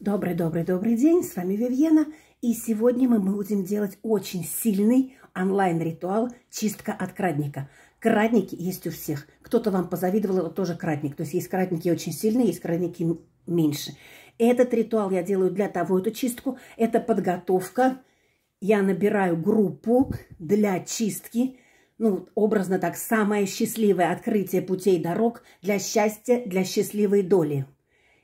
Добрый-добрый-добрый день, с вами Вивьена, и сегодня мы будем делать очень сильный онлайн-ритуал «Чистка от крадника». Крадники есть у всех. Кто-то вам позавидовал, тоже крадник. То есть есть крадники очень сильные, есть крадники меньше. Этот ритуал я делаю для того, эту чистку. Это подготовка. Я набираю группу для чистки. Ну, образно так, самое счастливое открытие путей дорог для счастья, для счастливой доли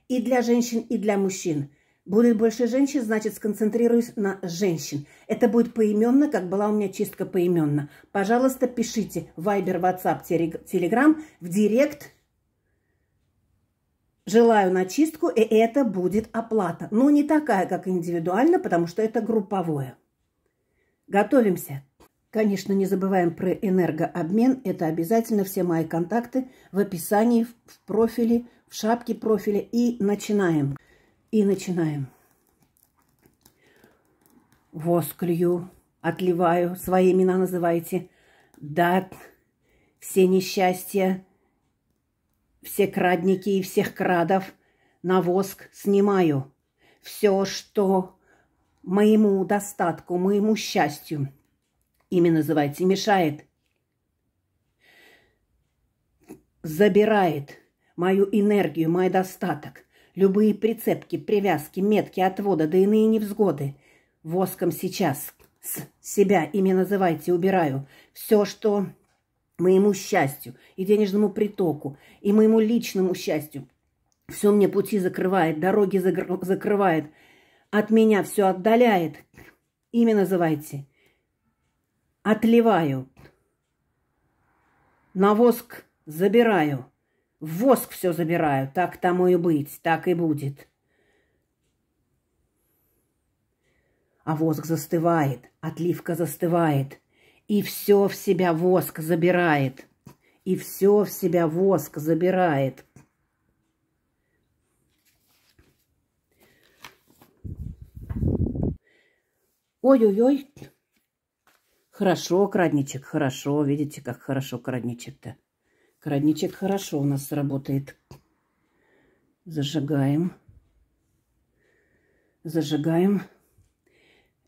и для женщин, и для мужчин. Будет больше женщин, значит, сконцентрируюсь на женщин. Это будет поименно, как была у меня чистка поименно. Пожалуйста, пишите Viber, WhatsApp, Telegram в директ. Желаю на чистку, и это будет оплата. Но не такая, как индивидуально, потому что это групповое. Готовимся. Конечно, не забываем про энергообмен. Это обязательно все мои контакты в описании, в профиле в шапке профиля и начинаем. И начинаем. восклюю отливаю, свои имена называйте. да все несчастья, все крадники и всех крадов на воск снимаю. Все, что моему достатку, моему счастью, имя называйте, мешает, забирает – мою энергию, мой достаток, любые прицепки, привязки, метки отвода, да иные невзгоды. Воском сейчас с себя, ими называйте, убираю все, что моему счастью и денежному притоку, и моему личному счастью. Все мне пути закрывает, дороги закрывает, от меня все отдаляет. Имя называйте. Отливаю. На воск забираю. В воск все забираю. Так тому и быть, так и будет. А воск застывает, отливка застывает. И все в себя воск забирает. И все в себя воск забирает. Ой-ой-ой. Хорошо, крадничек, хорошо. Видите, как хорошо крадничек-то. Краничек хорошо у нас работает. Зажигаем. Зажигаем.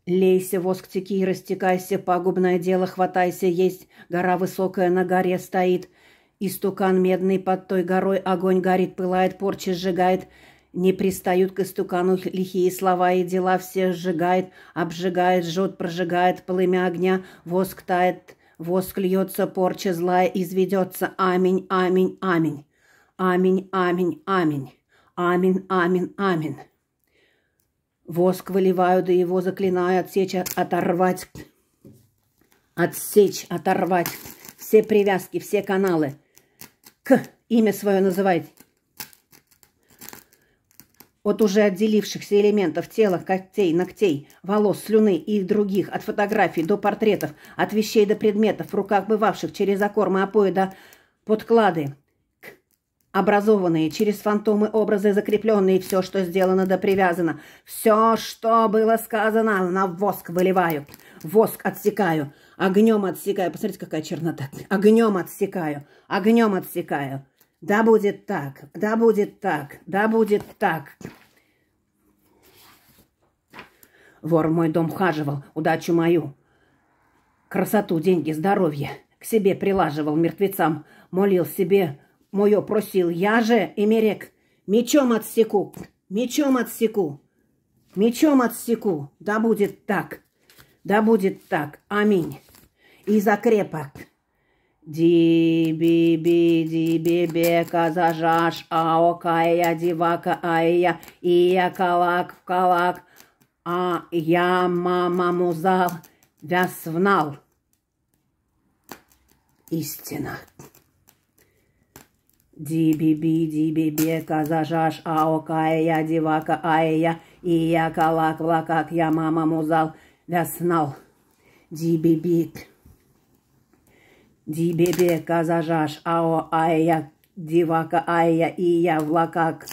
Лейся, воск теки, растекайся, пагубное дело хватайся, есть гора высокая на горе стоит. И стукан медный под той горой огонь горит, пылает, порча сжигает. Не пристают к истукану лихие слова и дела, все сжигает, обжигает, жжет, прожигает, полымя огня, воск тает, Воск льется, порча злая изведется. Аминь, аминь, аминь. Аминь, аминь, аминь. Аминь, аминь, аминь. Воск выливаю, да его заклинаю отсечь, оторвать. Отсечь, оторвать. Все привязки, все каналы. К, имя свое называть от уже отделившихся элементов тела, когтей, ногтей, волос, слюны и других, от фотографий до портретов, от вещей до предметов, в руках бывавших через окормы опоя до подклады, образованные через фантомы образы, закрепленные, все, что сделано да привязано. Все, что было сказано, на воск выливаю, воск отсекаю, огнем отсекаю. Посмотрите, какая чернота. Огнем отсекаю, огнем отсекаю. Да будет так, да будет так, да будет так. Вор в мой дом хаживал, удачу мою. Красоту, деньги, здоровье. К себе прилаживал мертвецам. Молил себе, мое просил. Я же, Эмерек, мечом отсеку, мечом отсеку, мечом отсеку. Да будет так, да будет так. Аминь. И закрепок. Ди би би бе казажаш, ао, кая, дивака, айя, ия, калак, калак, а я мама мамамузал вяснал. Истина. Ди ди би би, би дибибе, казажаш, аокая я, дивака, ая, и я калак, как я мама музал, вяснал. би Дибибе, казажаш, ао, ая, дивака, ая, и я, влакак.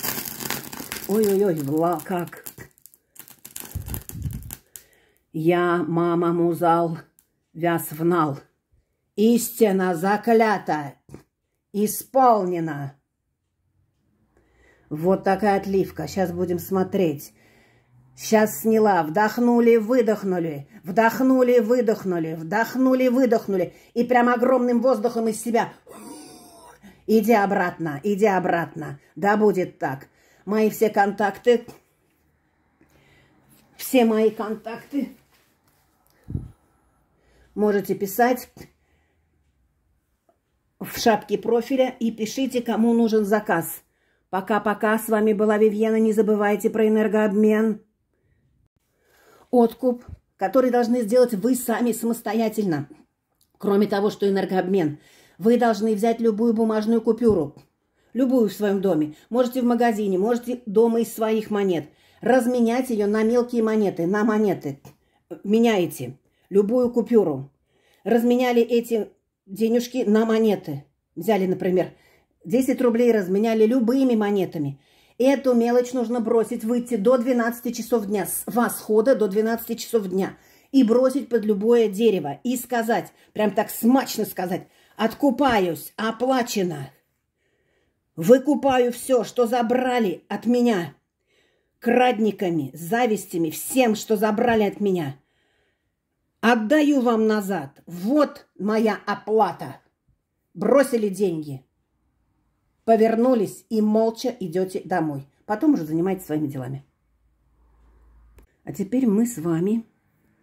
Ой-ой-ой, влакак. Я, мама, музал, вяз внал. Истина заклята, исполнена. Вот такая отливка. Сейчас будем смотреть. Сейчас сняла. Вдохнули, выдохнули. Вдохнули, выдохнули. Вдохнули, выдохнули. И прям огромным воздухом из себя. Иди обратно, иди обратно. Да будет так. Мои все контакты. Все мои контакты Можете писать в шапке профиля и пишите, кому нужен заказ. Пока-пока, с вами была Вивьена, не забывайте про энергообмен. Откуп, который должны сделать вы сами самостоятельно. Кроме того, что энергообмен, вы должны взять любую бумажную купюру, любую в своем доме. Можете в магазине, можете дома из своих монет. Разменять ее на мелкие монеты, на монеты. Меняете любую купюру. Разменяли эти денежки на монеты. Взяли, например, 10 рублей, разменяли любыми монетами. Эту мелочь нужно бросить, выйти до 12 часов дня, с восхода до 12 часов дня, и бросить под любое дерево, и сказать, прям так смачно сказать, «Откупаюсь, оплачено! Выкупаю все, что забрали от меня!» крадниками, завистями, всем, что забрали от меня. Отдаю вам назад. Вот моя оплата. Бросили деньги. Повернулись и молча идете домой. Потом уже занимайтесь своими делами. А теперь мы с вами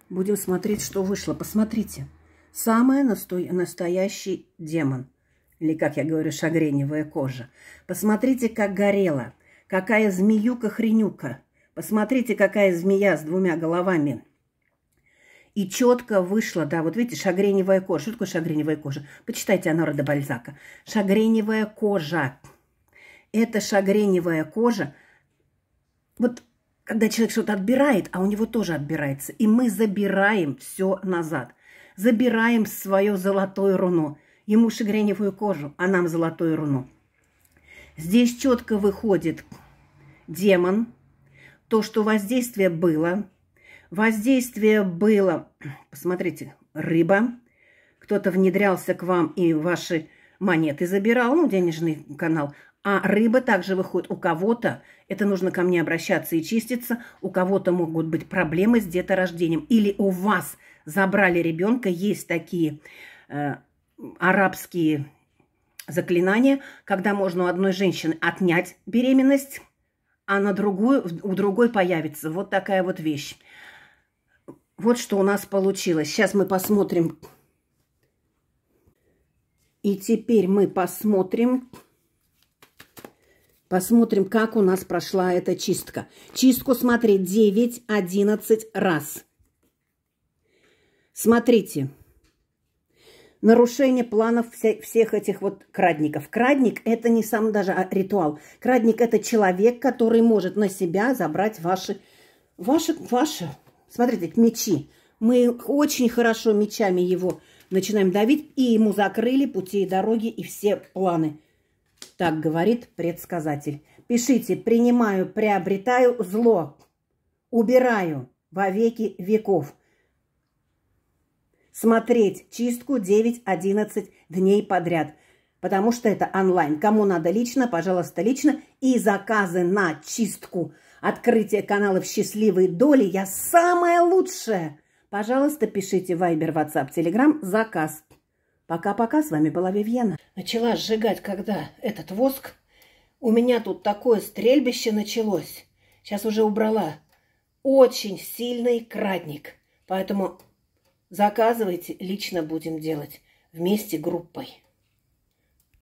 будем смотреть, что вышло. Посмотрите. Самый настоящий демон. Или, как я говорю, шагреневая кожа. Посмотрите, как горела. Какая змеюка-хренюка. Посмотрите, какая змея с двумя головами и четко вышла, да, вот видите, шагреневая кожа. Что такое шагреневая кожа? Почитайте Анора де Бальзака. Шагреневая кожа. Это шагреневая кожа. Вот когда человек что-то отбирает, а у него тоже отбирается. И мы забираем все назад. Забираем свое золотое руно. Ему шагреневую кожу, а нам золотое руно. Здесь четко выходит демон, то, что воздействие было – Воздействие было, посмотрите, рыба. Кто-то внедрялся к вам и ваши монеты забирал, ну, денежный канал. А рыба также выходит у кого-то, это нужно ко мне обращаться и чиститься, у кого-то могут быть проблемы с деторождением. Или у вас забрали ребенка, есть такие э, арабские заклинания, когда можно у одной женщины отнять беременность, а на другую, у другой появится. Вот такая вот вещь. Вот что у нас получилось. Сейчас мы посмотрим. И теперь мы посмотрим, посмотрим, как у нас прошла эта чистка. Чистку смотреть 9, 11 раз. Смотрите. Нарушение планов всех этих вот крадников. Крадник – это не сам даже а ритуал. Крадник – это человек, который может на себя забрать ваши, ваши, ваши, Смотрите, мечи. Мы очень хорошо мечами его начинаем давить, и ему закрыли пути и дороги, и все планы. Так говорит предсказатель. Пишите, принимаю, приобретаю зло, убираю во веки веков. Смотреть чистку 9-11 дней подряд, потому что это онлайн. Кому надо лично, пожалуйста, лично. И заказы на чистку – открытие каналов «Счастливые доли» я самая лучшая. Пожалуйста, пишите Вайбер, Ватсап, Телеграм, заказ. Пока-пока, с вами была Вивьена. Начала сжигать, когда этот воск. У меня тут такое стрельбище началось. Сейчас уже убрала. Очень сильный кратник. Поэтому заказывайте, лично будем делать. Вместе группой.